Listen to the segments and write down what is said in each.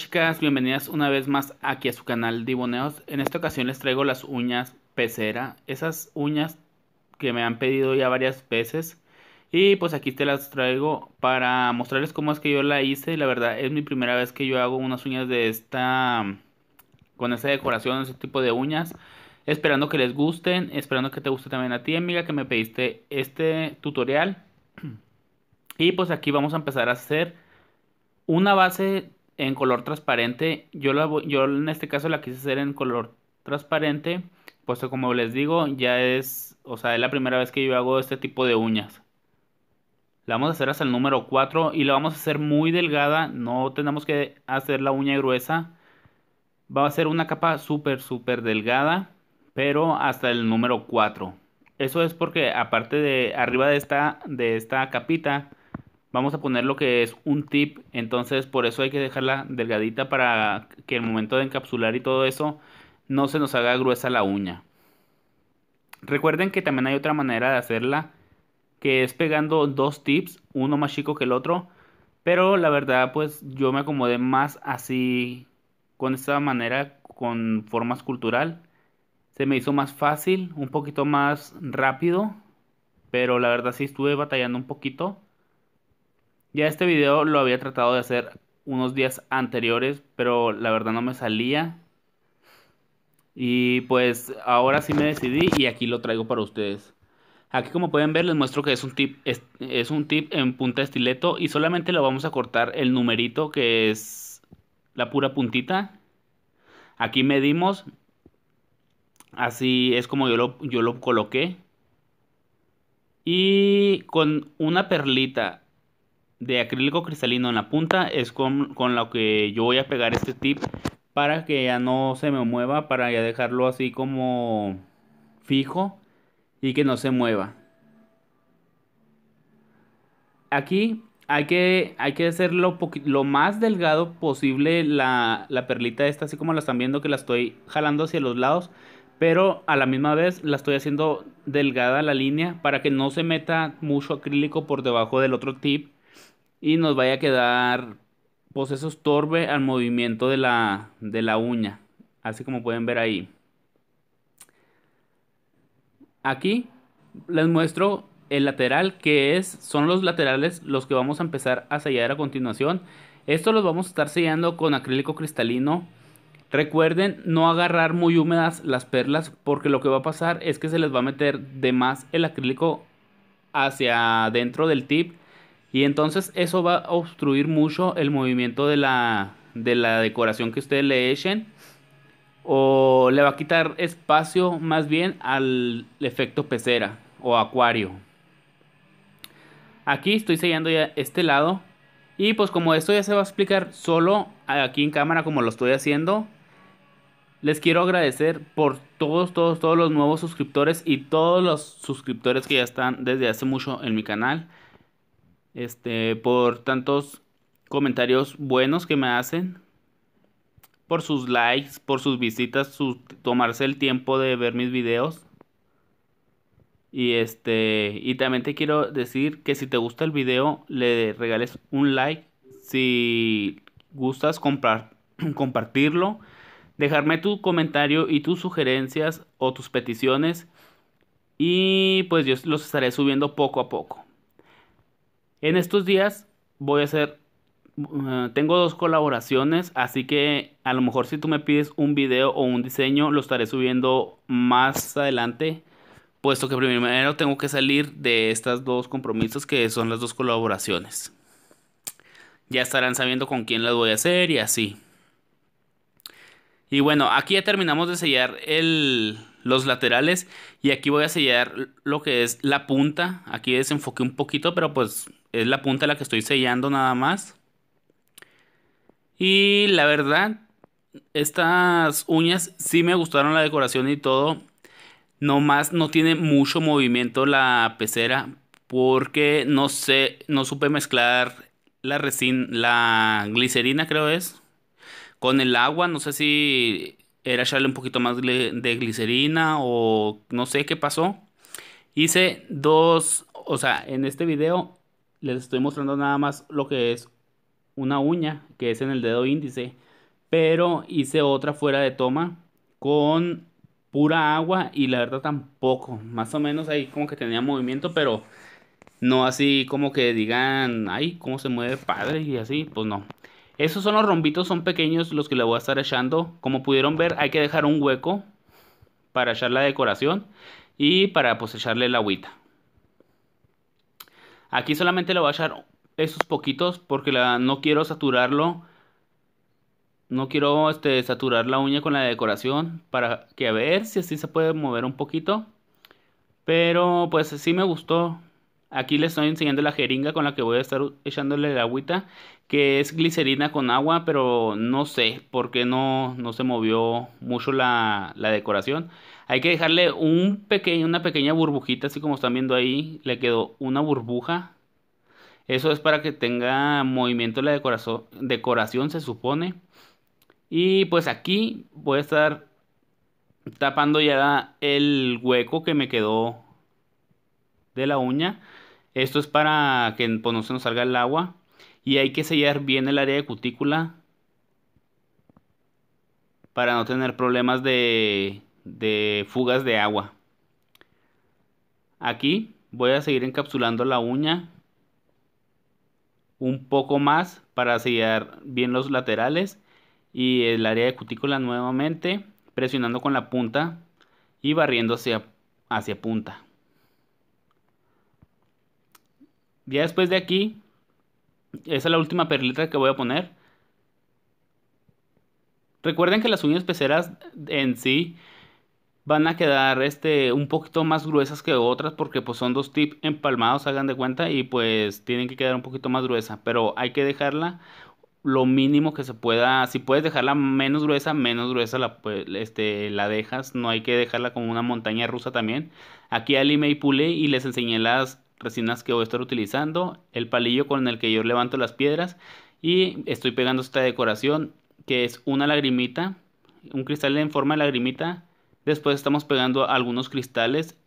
chicas, bienvenidas una vez más aquí a su canal Diboneos. En esta ocasión les traigo las uñas pecera, esas uñas que me han pedido ya varias veces. Y pues aquí te las traigo para mostrarles cómo es que yo la hice. La verdad es mi primera vez que yo hago unas uñas de esta, con esta decoración, ese tipo de uñas. Esperando que les gusten, esperando que te guste también a ti amiga que me pediste este tutorial. Y pues aquí vamos a empezar a hacer una base en color transparente. Yo, yo en este caso la quise hacer en color transparente, puesto como les digo, ya es, o sea, es la primera vez que yo hago este tipo de uñas. La vamos a hacer hasta el número 4 y la vamos a hacer muy delgada, no tenemos que hacer la uña gruesa. Va a ser una capa súper, súper delgada, pero hasta el número 4. Eso es porque aparte de arriba de esta, de esta capita, vamos a poner lo que es un tip, entonces por eso hay que dejarla delgadita para que el momento de encapsular y todo eso no se nos haga gruesa la uña. Recuerden que también hay otra manera de hacerla, que es pegando dos tips, uno más chico que el otro, pero la verdad pues yo me acomodé más así con esta manera, con forma escultural. Se me hizo más fácil, un poquito más rápido, pero la verdad sí estuve batallando un poquito ya este video lo había tratado de hacer unos días anteriores, pero la verdad no me salía. Y pues ahora sí me decidí y aquí lo traigo para ustedes. Aquí como pueden ver les muestro que es un tip, es, un tip en punta de estileto y solamente lo vamos a cortar el numerito que es la pura puntita. Aquí medimos. Así es como yo lo, yo lo coloqué. Y con una perlita de acrílico cristalino en la punta es con, lo que yo voy a pegar este tip para que ya no se me mueva, para ya dejarlo así como fijo y que no se mueva. Aquí hay que, hay que hacer lo, más delgado posible la, la perlita esta, así como la están viendo que la estoy jalando hacia los lados, pero a la misma vez la estoy haciendo delgada la línea para que no se meta mucho acrílico por debajo del otro tip y nos vaya a quedar pues eso torbe al movimiento de la, de la uña, así como pueden ver ahí. Aquí les muestro el lateral que es, son los laterales los que vamos a empezar a sellar a continuación. Esto los vamos a estar sellando con acrílico cristalino. Recuerden no agarrar muy húmedas las perlas porque lo que va a pasar es que se les va a meter de más el acrílico hacia dentro del tip y entonces eso va a obstruir mucho el movimiento de la, decoración que ustedes le echen. O le va a quitar espacio más bien al efecto pecera o acuario. Aquí estoy sellando ya este lado. Y pues como esto ya se va a explicar solo aquí en cámara como lo estoy haciendo. Les quiero agradecer por todos, todos, todos los nuevos suscriptores y todos los suscriptores que ya están desde hace mucho en mi canal este, por tantos comentarios buenos que me hacen, por sus likes, por sus visitas, su, tomarse el tiempo de ver mis videos. Y este, y también te quiero decir que si te gusta el video, le regales un like. Si gustas comprar, compartirlo, dejarme tu comentario y tus sugerencias o tus peticiones. Y pues yo los estaré subiendo poco a poco. En estos días voy a hacer, eh, tengo dos colaboraciones, así que a lo mejor si tú me pides un video o un diseño, lo estaré subiendo más adelante, puesto que primero tengo que salir de estos dos compromisos que son las dos colaboraciones. Ya estarán sabiendo con quién las voy a hacer y así. Y bueno, aquí ya terminamos de sellar el, los laterales y aquí voy a sellar lo que es la punta. Aquí desenfoqué un poquito, pero pues es la punta la que estoy sellando nada más. Y la verdad, estas uñas sí me gustaron la decoración y todo. No más, no tiene mucho movimiento la pecera porque no sé, no supe mezclar la resina la glicerina creo es, con el agua. No sé si era echarle un poquito más de glicerina o no sé qué pasó. Hice dos, o sea, en este video les estoy mostrando nada más lo que es una uña, que es en el dedo índice, pero hice otra fuera de toma con pura agua y la verdad tampoco, más o menos ahí como que tenía movimiento, pero no así como que digan, ay, cómo se mueve padre y así, pues no. Esos son los rombitos, son pequeños los que le voy a estar echando. Como pudieron ver, hay que dejar un hueco para echar la decoración y para pues echarle la agüita. Aquí solamente le voy a echar esos poquitos porque la, no quiero saturarlo. No quiero este, saturar la uña con la decoración para que a ver si así se puede mover un poquito. Pero pues sí me gustó Aquí les estoy enseñando la jeringa con la que voy a estar echándole la agüita, que es glicerina con agua, pero no sé por qué no, no se movió mucho la, decoración. Hay que dejarle un pequeño, una pequeña burbujita, así como están viendo ahí, le quedó una burbuja. Eso es para que tenga movimiento la decoración, decoración se supone. Y pues aquí voy a estar tapando ya el hueco que me quedó de la uña. Esto es para que pues, no se nos salga el agua. Y hay que sellar bien el área de cutícula para no tener problemas de, fugas de agua. Aquí voy a seguir encapsulando la uña un poco más para sellar bien los laterales y el área de cutícula nuevamente presionando con la punta y barriendo hacia punta. Ya después de aquí, esa es la última perlita que voy a poner. Recuerden que las uñas peceras en sí van a quedar este, un poquito más gruesas que otras porque pues son dos tips empalmados, hagan de cuenta, y pues tienen que quedar un poquito más gruesa, pero hay que dejarla lo mínimo que se pueda, si puedes dejarla menos gruesa, menos gruesa la, este, la dejas, no hay que dejarla como una montaña rusa también. Aquí alime y pulé y les enseñé las resinas que voy a estar utilizando, el palillo con el que yo levanto las piedras y estoy pegando esta decoración que es una lagrimita, un cristal en forma de lagrimita. Después estamos pegando algunos cristales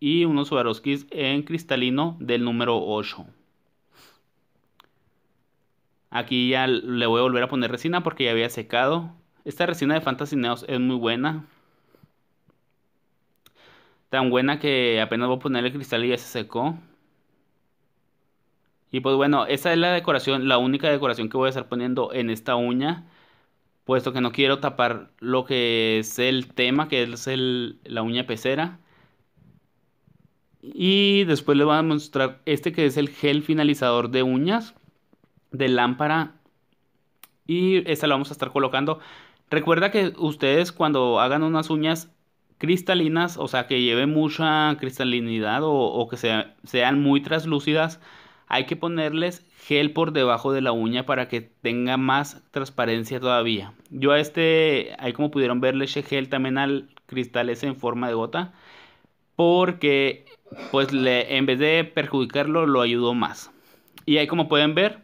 y unos Swarovskis en cristalino del número 8. Aquí ya le voy a volver a poner resina porque ya había secado. Esta resina de Fantasy Neos es muy buena. Tan buena que apenas voy a poner el cristal y ya se secó. Y pues bueno, esa es la decoración, la única decoración que voy a estar poniendo en esta uña. Puesto que no quiero tapar lo que es el tema, que es la uña pecera. Y después les voy a mostrar este que es el gel finalizador de uñas de lámpara. Y esta la vamos a estar colocando. Recuerda que ustedes cuando hagan unas uñas cristalinas, o sea que lleven mucha cristalinidad o, que sean muy translúcidas, hay que ponerles gel por debajo de la uña para que tenga más transparencia todavía. Yo a este, ahí como pudieron ver, le eché gel también al cristal ese en forma de gota. Porque pues le, en vez de perjudicarlo, lo ayudó más. Y ahí como pueden ver,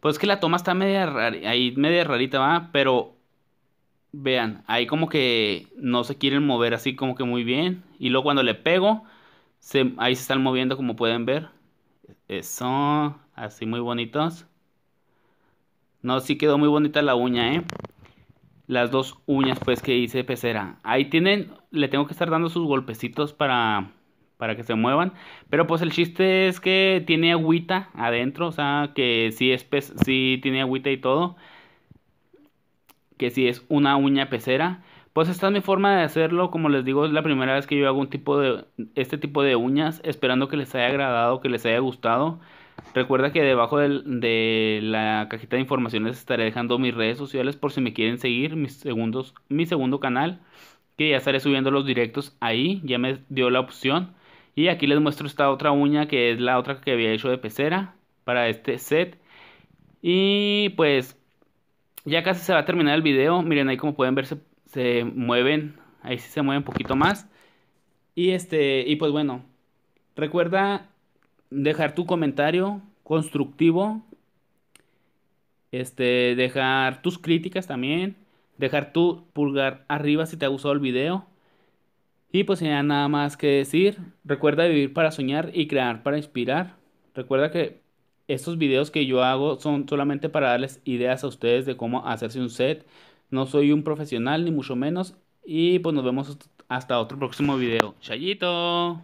pues que la toma está media media rarita, ¿va? Pero vean, ahí como que no se quieren mover así como que muy bien. Y luego cuando le pego, ahí se están moviendo como pueden ver. Eso, eh, así muy bonitos. No, si quedó muy bonita la uña, ¿eh? Las dos uñas, pues, que hice pecera. Ahí tienen, le tengo que estar dando sus golpecitos para, para que se muevan. Pero, pues, el chiste es que tiene agüita adentro. O sea, que si es si tiene agüita y todo. Que si es una uña pecera. Pues esta es mi forma de hacerlo, como les digo, es la primera vez que yo hago un tipo de este tipo de uñas, esperando que les haya agradado, que les haya gustado. Recuerda que debajo de la cajita de informaciones estaré dejando mis redes sociales por si me quieren seguir, mis segundos, mi segundo canal, que ya estaré subiendo los directos ahí, ya me dio la opción. Y aquí les muestro esta otra uña que es la otra que había hecho de pecera para este set. Y pues ya casi se va a terminar el video. Miren ahí como pueden verse se mueven, ahí sí se mueven un poquito más. Y este, y pues bueno, recuerda dejar tu comentario constructivo. Este, dejar tus críticas también, dejar tu pulgar arriba si te ha gustado el video. Y pues ya nada más que decir, recuerda vivir para soñar y crear para inspirar. Recuerda que estos videos que yo hago son solamente para darles ideas a ustedes de cómo hacerse un set, no soy un profesional, ni mucho menos. Y pues nos vemos hasta otro próximo video. Chayito.